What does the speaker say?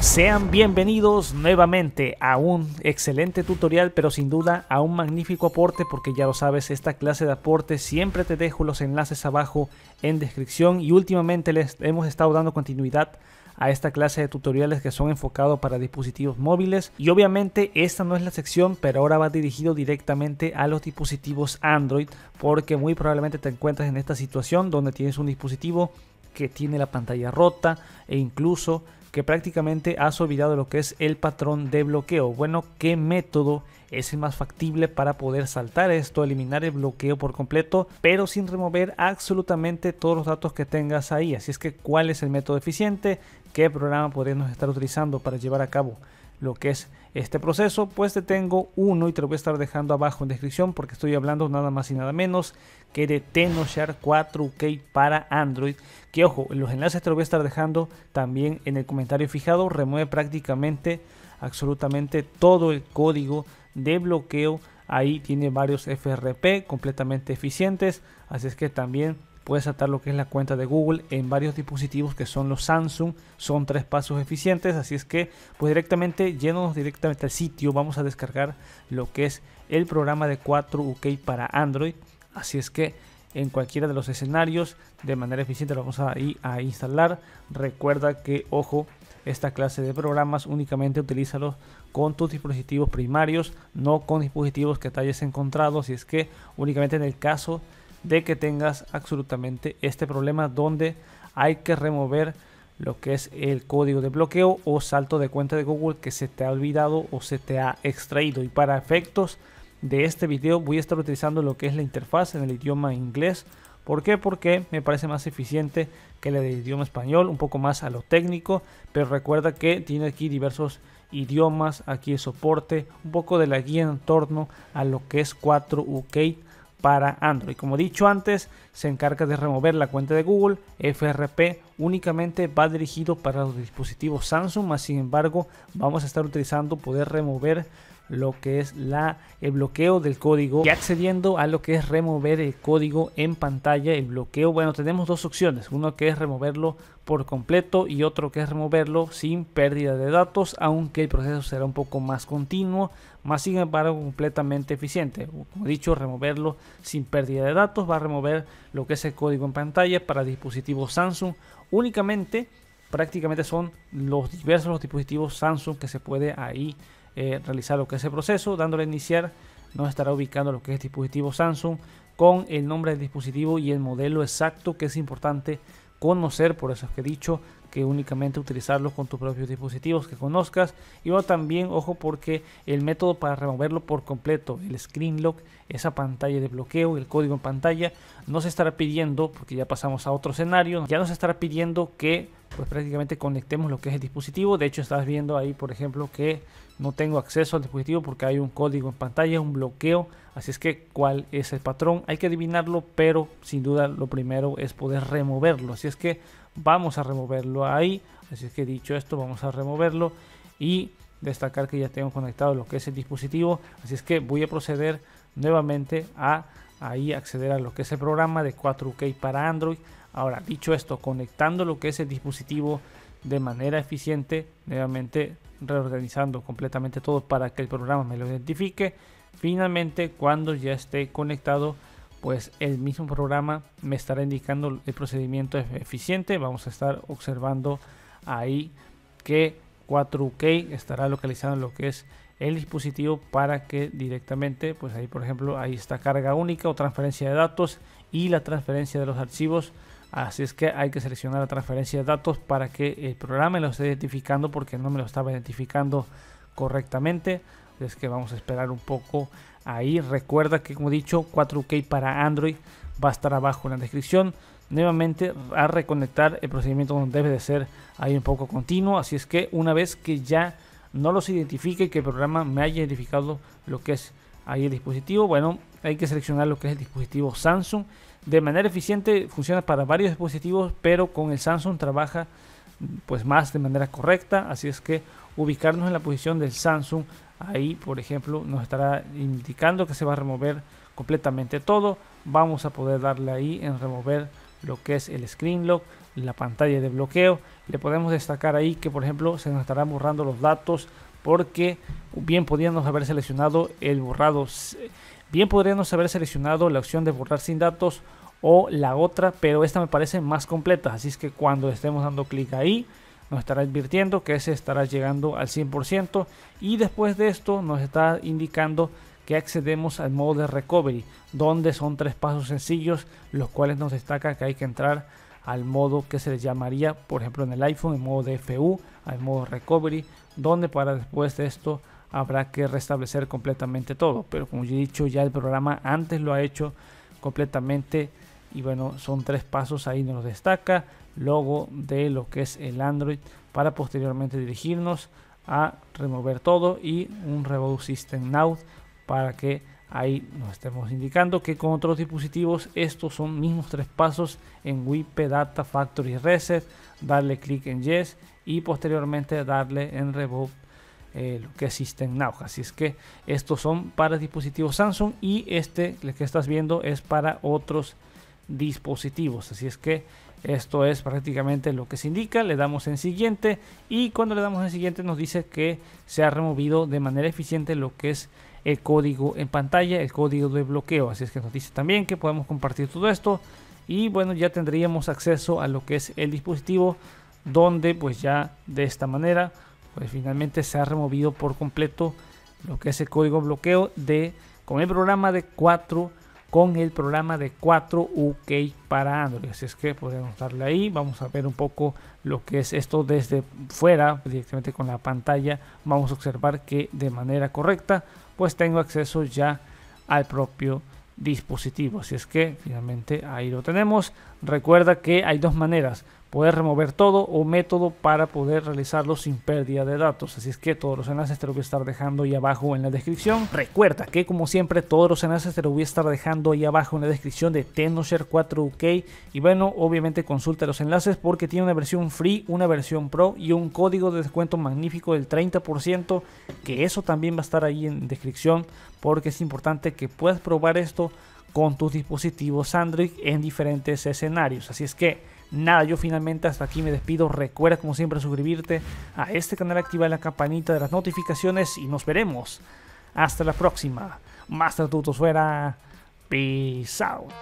Sean bienvenidos nuevamente a un excelente tutorial, pero sin duda a un magnífico aporte, porque ya lo sabes, esta clase de aporte siempre te dejo los enlaces abajo en descripción y últimamente les hemos estado dando continuidad a esta clase de tutoriales que son enfocados para dispositivos móviles y obviamente esta no es la sección pero ahora va dirigido directamente a los dispositivos Android porque muy probablemente te encuentras en esta situación donde tienes un dispositivo que tiene la pantalla rota e incluso que prácticamente has olvidado lo que es el patrón de bloqueo. Bueno, ¿qué método es el más factible para poder saltar esto, eliminar el bloqueo por completo, pero sin remover absolutamente todos los datos que tengas ahí? Así es que, ¿cuál es el método eficiente? ¿Qué programa podríamos estar utilizando para llevar a cabo lo que es este proceso, pues te tengo uno y te lo voy a estar dejando abajo en descripción porque estoy hablando nada más y nada menos que de Tenoshare 4K para Android. Que ojo, los enlaces te lo voy a estar dejando también en el comentario fijado. Remueve prácticamente, absolutamente todo el código de bloqueo. Ahí tiene varios FRP completamente eficientes, así es que también puedes atar lo que es la cuenta de Google en varios dispositivos que son los Samsung. Son tres pasos eficientes, así es que pues directamente llenos directamente al sitio vamos a descargar lo que es el programa de 4UK para Android. Así es que en cualquiera de los escenarios de manera eficiente lo vamos a, ir a instalar. Recuerda que, ojo, esta clase de programas únicamente utilízalos con tus dispositivos primarios, no con dispositivos que te hayas encontrado. Si es que únicamente en el caso de que tengas absolutamente este problema donde hay que remover lo que es el código de bloqueo o salto de cuenta de Google que se te ha olvidado o se te ha extraído. Y para efectos de este video voy a estar utilizando lo que es la interfaz en el idioma inglés. ¿Por qué? Porque me parece más eficiente que la del idioma español, un poco más a lo técnico, pero recuerda que tiene aquí diversos idiomas, aquí el soporte, un poco de la guía en torno a lo que es 4UK para Android. Como dicho antes, se encarga de remover la cuenta de Google. FRP únicamente va dirigido para los dispositivos Samsung, más sin embargo, vamos a estar utilizando poder remover lo que es la, el bloqueo del código y accediendo a lo que es remover el código en pantalla, el bloqueo, bueno, tenemos dos opciones, uno que es removerlo por completo y otro que es removerlo sin pérdida de datos, aunque el proceso será un poco más continuo, más sin embargo completamente eficiente. Como dicho, removerlo sin pérdida de datos va a remover lo que es el código en pantalla para dispositivos Samsung únicamente prácticamente son los diversos dispositivos Samsung que se puede ahí eh, realizar lo que es el proceso. Dándole a iniciar nos estará ubicando lo que es dispositivo Samsung con el nombre del dispositivo y el modelo exacto que es importante conocer, por eso es que he dicho que únicamente utilizarlo con tus propios dispositivos que conozcas y bueno, también ojo porque el método para removerlo por completo el screen lock esa pantalla de bloqueo el código en pantalla no se estará pidiendo porque ya pasamos a otro escenario ya nos estará pidiendo que pues prácticamente conectemos lo que es el dispositivo. De hecho, estás viendo ahí, por ejemplo, que no tengo acceso al dispositivo porque hay un código en pantalla, un bloqueo. Así es que, ¿cuál es el patrón? Hay que adivinarlo, pero sin duda lo primero es poder removerlo. Así es que vamos a removerlo ahí. Así es que dicho esto, vamos a removerlo y destacar que ya tengo conectado lo que es el dispositivo. Así es que voy a proceder nuevamente a ahí acceder a lo que es el programa de 4K para Android. Ahora, dicho esto, conectando lo que es el dispositivo de manera eficiente, nuevamente reorganizando completamente todo para que el programa me lo identifique. Finalmente, cuando ya esté conectado, pues el mismo programa me estará indicando el procedimiento eficiente. Vamos a estar observando ahí que 4K estará localizado lo que es el dispositivo para que directamente, pues ahí por ejemplo, ahí está carga única o transferencia de datos y la transferencia de los archivos Así es que hay que seleccionar la transferencia de datos para que el programa lo esté identificando porque no me lo estaba identificando correctamente. Es que vamos a esperar un poco ahí. Recuerda que como he dicho 4K para Android va a estar abajo en la descripción. Nuevamente a reconectar el procedimiento donde debe de ser ahí un poco continuo. Así es que una vez que ya no los identifique y que el programa me haya identificado lo que es ahí el dispositivo. Bueno, hay que seleccionar lo que es el dispositivo Samsung. De manera eficiente funciona para varios dispositivos, pero con el Samsung trabaja pues más de manera correcta. Así es que ubicarnos en la posición del Samsung, ahí por ejemplo nos estará indicando que se va a remover completamente todo. Vamos a poder darle ahí en remover lo que es el screen lock, la pantalla de bloqueo. Le podemos destacar ahí que por ejemplo se nos estará borrando los datos porque bien podríamos haber seleccionado el borrado, bien podríamos haber seleccionado la opción de borrar sin datos o la otra, pero esta me parece más completa, así es que cuando estemos dando clic ahí nos estará advirtiendo que ese estará llegando al 100% y después de esto nos está indicando que accedemos al modo de recovery, donde son tres pasos sencillos los cuales nos destaca que hay que entrar al modo que se le llamaría, por ejemplo, en el iPhone, en modo DFU, al modo recovery, donde para después de esto habrá que restablecer completamente todo. Pero como ya he dicho, ya el programa antes lo ha hecho completamente y bueno, son tres pasos ahí nos destaca, logo de lo que es el Android para posteriormente dirigirnos a remover todo y un Reboot System Now para que ahí nos estemos indicando que con otros dispositivos estos son mismos tres pasos en Wipe Data Factory Reset, darle clic en Yes y posteriormente darle en Reboot eh, lo que existe en Now. Así es que estos son para dispositivos Samsung y este que estás viendo es para otros dispositivos. Así es que esto es prácticamente lo que se indica. Le damos en siguiente y cuando le damos en siguiente nos dice que se ha removido de manera eficiente lo que es el código en pantalla, el código de bloqueo. Así es que nos dice también que podemos compartir todo esto y bueno, ya tendríamos acceso a lo que es el dispositivo donde pues ya de esta manera pues finalmente se ha removido por completo lo que es el código bloqueo de con el programa de 4 con el programa de 4UK para Android. Así es que podemos darle ahí. Vamos a ver un poco lo que es esto desde fuera, directamente con la pantalla. Vamos a observar que de manera correcta, pues tengo acceso ya al propio dispositivo. Así es que finalmente ahí lo tenemos. Recuerda que hay dos maneras Poder remover todo o método para poder realizarlo sin pérdida de datos. Así es que todos los enlaces te los voy a estar dejando ahí abajo en la descripción. Recuerda que como siempre todos los enlaces te los voy a estar dejando ahí abajo en la descripción de Tenoshare 4 k Y bueno, obviamente consulta los enlaces porque tiene una versión free, una versión pro y un código de descuento magnífico del 30%. Que eso también va a estar ahí en descripción porque es importante que puedas probar esto con tus dispositivos Android en diferentes escenarios. Así es que... Nada, yo finalmente hasta aquí me despido. Recuerda como siempre suscribirte a este canal, activar la campanita de las notificaciones y nos veremos. Hasta la próxima. Más tutos fuera. Peace out.